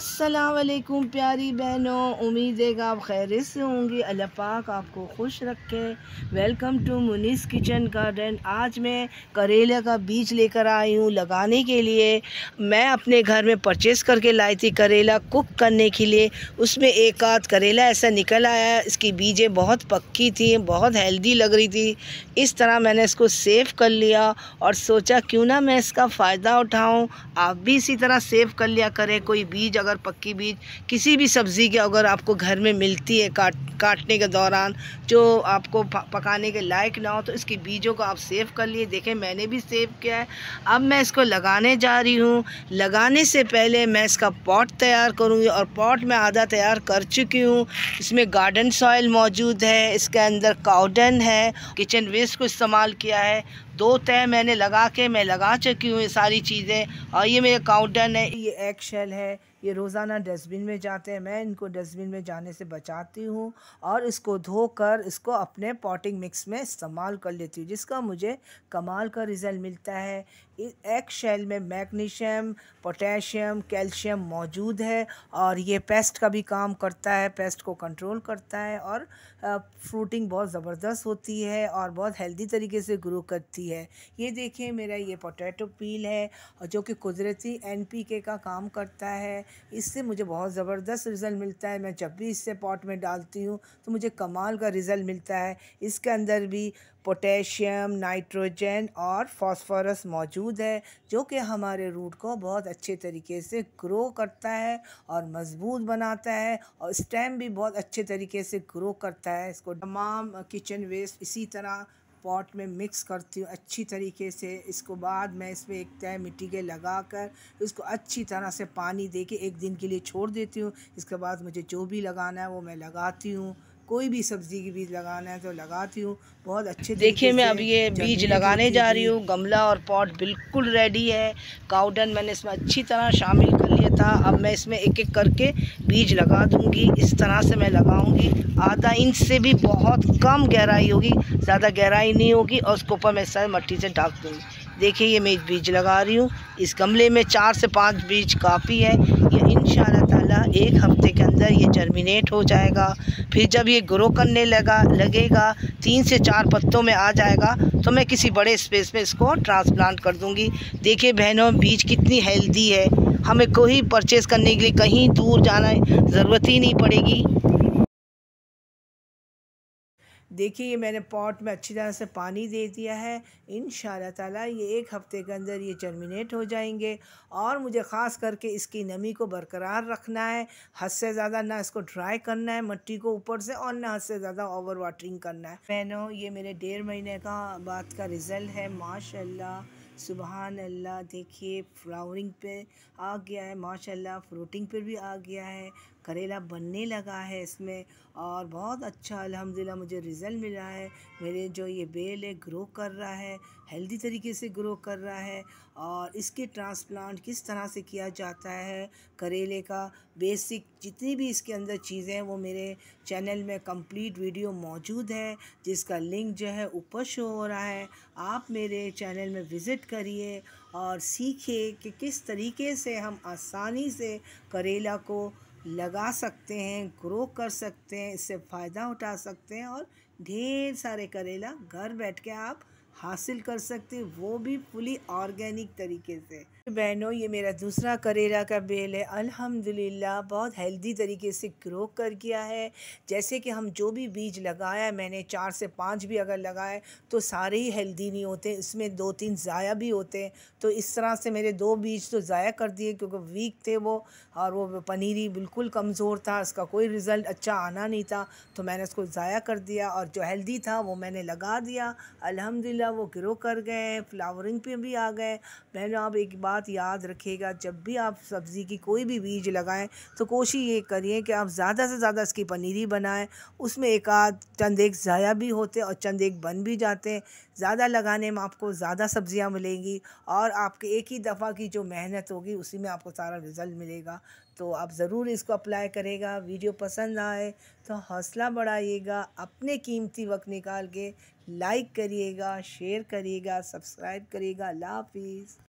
असलकुम प्यारी बहनों उम्मीद है कि आप खैर से होंगी अल्लाह पाक आपको खुश रखे welcome to Munis kitchen garden आज मैं करेले का बीज लेकर आई हूँ लगाने के लिए मैं अपने घर में परचेस करके लाई थी करेला कुक करने के लिए उसमें एक आध करेला ऐसा निकल आया इसकी बीजें बहुत पक्की थी बहुत हेल्दी लग रही थी इस तरह मैंने इसको सेव कर लिया और सोचा क्यों ना मैं इसका फ़ायदा उठाऊँ आप भी इसी तरह सेव कर लिया करें कोई बीज अगर अगर पक्की बीज किसी भी सब्ज़ी के अगर आपको घर में मिलती है काट काटने के दौरान जो आपको पकाने के लायक ना हो तो इसके बीजों को आप सेव कर लिए देखें मैंने भी सेव किया है अब मैं इसको लगाने जा रही हूँ लगाने से पहले मैं इसका पॉट तैयार करूँगी और पॉट मैं आधा तैयार कर चुकी हूँ इसमें गार्डन सॉइल मौजूद है इसके अंदर काउडन है किचन वेस्ट को इस्तेमाल किया है दो तय मैंने लगा के मैं लगा चुकी हूँ ये सारी चीज़ें और ये मेरे काउडन है ये एक्शल है ये रोज़ाना डस्टबिन में जाते हैं मैं इनको डस्टबिन में जाने से बचाती हूँ और इसको धोकर इसको अपने पॉटिंग मिक्स में इस्तेमाल कर लेती हूँ जिसका मुझे कमाल का रिज़ल्ट मिलता है एक शेल में मैग्नीशियम पोटेशियम कैल्शियम मौजूद है और ये पेस्ट का भी काम करता है पेस्ट को कंट्रोल करता है और फ्रूटिंग बहुत ज़बरदस्त होती है और बहुत हेल्दी तरीके से ग्रो करती है ये देखिए मेरा ये पोटैटो पील है जो कि कुदरती एन पी के का काम करता है इससे मुझे बहुत ज़बरदस्त रिज़ल्ट मिलता है मैं जब भी इससे पॉट में डालती हूँ तो मुझे कमाल का रिज़ल्ट मिलता है इसके अंदर भी पोटेशियम नाइट्रोजन और फास्फोरस मौजूद है जो कि हमारे रूट को बहुत अच्छे तरीके से ग्रो करता है और मज़बूत बनाता है और स्टेम भी बहुत अच्छे तरीके से ग्रो करता है इसको तमाम किचन वेस्ट इसी तरह पॉट में मिक्स करती हूँ अच्छी तरीके से इसको बाद मैं इसमें एक तय मिट्टी के लगा कर इसको अच्छी तरह से पानी दे के एक दिन के लिए छोड़ देती हूँ इसके बाद मुझे जो भी लगाना है वो मैं लगाती हूँ कोई भी सब्जी की बीज लगाना है तो लगाती हूँ बहुत अच्छे देखिए मैं अब ये बीज लगाने जा रही हूँ गमला और पॉट बिल्कुल रेडी है काउडन मैंने इसमें अच्छी तरह शामिल कर लिया था अब मैं इसमें एक एक करके बीज लगा दूँगी इस तरह से मैं लगाऊँगी आधा इंच से भी बहुत कम गहराई होगी ज़्यादा गहराई नहीं होगी और उसके ऊपर मैं इस मट्टी से ढाक दूँगी देखिए ये मैं बीज लगा रही हूँ इस गमले में चार से पाँच बीज काफ़ी है ये इन शाला ना एक हफ्ते के अंदर ये जर्मिनेट हो जाएगा फिर जब ये ग्रो करने लगा लगेगा तीन से चार पत्तों में आ जाएगा तो मैं किसी बड़े स्पेस में इसको ट्रांसप्लांट कर दूँगी देखिए बहनों बीज कितनी हेल्दी है हमें कोई परचेज़ करने के लिए कहीं दूर जाना ज़रूरत ही नहीं पड़ेगी देखिए ये मैंने पॉट में अच्छी तरह से पानी दे दिया है इन ताला ये एक हफ़्ते के अंदर ये जर्मिनेट हो जाएंगे और मुझे ख़ास करके इसकी नमी को बरकरार रखना है हद से ज़्यादा ना इसको ड्राई करना है मिट्टी को ऊपर से और ना हद से ज़्यादा ओवर वाटरिंग करना है बहनों ये मेरे डेढ़ महीने का बाद का रिज़ल्ट है माशा सुबहान अल्लाह देखिए फ्लावरिंग पे आ गया है माशाल्लाह फ्रूटिंग पे भी आ गया है करेला बनने लगा है इसमें और बहुत अच्छा अलहमदिल्ला मुझे रिज़ल्ट मिला है मेरे जो ये बेल है ग्रो कर रहा है हेल्दी तरीके से ग्रो कर रहा है और इसके ट्रांसप्लांट किस तरह से किया जाता है करेले का बेसिक जितनी भी इसके अंदर चीज़ें हैं वो मेरे चैनल में कंप्लीट वीडियो मौजूद है जिसका लिंक जो है ऊपर शो हो रहा है आप मेरे चैनल में विज़िट करिए और सीखिए कि किस तरीके से हम आसानी से करेला को लगा सकते हैं ग्रो कर सकते हैं इससे फ़ायदा उठा सकते हैं और ढेर सारे करेला घर बैठ के आप हासिल कर सकते हैं वो भी फुली ऑर्गेनिक तरीके से बहनों ये मेरा दूसरा करेला का बेल है अल्हम्दुलिल्लाह बहुत हेल्दी तरीके से ग्रो कर गया है जैसे कि हम जो भी बीज लगाया मैंने चार से पाँच भी अगर लगाए तो सारे ही हेल्दी नहीं होते इसमें दो तीन ज़ाया भी होते हैं तो इस तरह से मेरे दो बीज तो ज़ाया कर दिए क्योंकि वीक थे वो और वो पनीरी बिल्कुल कमज़ोर था इसका कोई रिज़ल्ट अच्छा आना नहीं था तो मैंने उसको ज़ाया कर दिया और जो हेल्दी था वो मैंने लगा दिया अलहमदिल्ला वो ग्रो कर गए फ्लावरिंग पे भी आ गए मैंने अब एक बार बात याद रखिएगा जब भी आप सब्ज़ी की कोई भी बीज लगाएं तो कोशिश ये करिए कि आप ज़्यादा से ज़्यादा इसकी पनीरी बनाएं उसमें एक आध चंद एक ज़ाया भी होते और चंद एक बन भी जाते हैं ज़्यादा लगाने में आपको ज़्यादा सब्ज़ियाँ मिलेंगी और आपके एक ही दफ़ा की जो मेहनत होगी उसी में आपको सारा रिज़ल्ट मिलेगा तो आप ज़रूर इसको अप्लाई करेगा वीडियो पसंद आए तो हौसला बढ़ाइएगा अपने कीमती वक्त निकाल के लाइक करिएगा शेयर करिएगा सब्सक्राइब करिएगा अल्लाह हाफिज़